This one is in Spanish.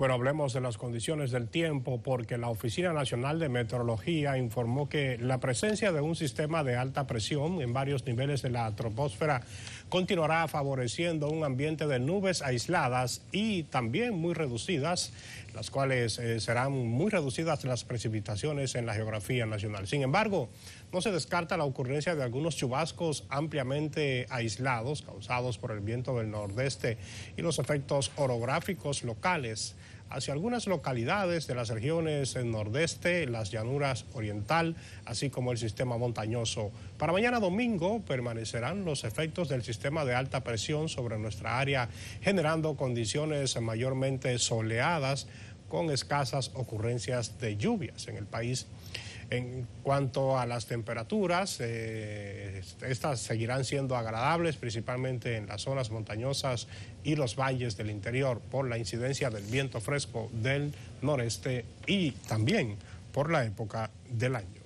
Bueno, hablemos de las condiciones del tiempo porque la Oficina Nacional de Meteorología informó que la presencia de un sistema de alta presión en varios niveles de la troposfera continuará favoreciendo un ambiente de nubes aisladas y también muy reducidas, las cuales eh, serán muy reducidas las precipitaciones en la geografía nacional. Sin embargo, no se descarta la ocurrencia de algunos chubascos ampliamente aislados causados por el viento del nordeste y los efectos orográficos locales hacia algunas localidades de las regiones del nordeste, las llanuras oriental, así como el sistema montañoso. Para mañana domingo permanecerán los efectos del sistema de alta presión sobre nuestra área, generando condiciones mayormente soleadas con escasas ocurrencias de lluvias en el país. En cuanto a las temperaturas, eh, estas seguirán siendo agradables, principalmente en las zonas montañosas y los valles del interior, por la incidencia del viento fresco del noreste y también por la época del año.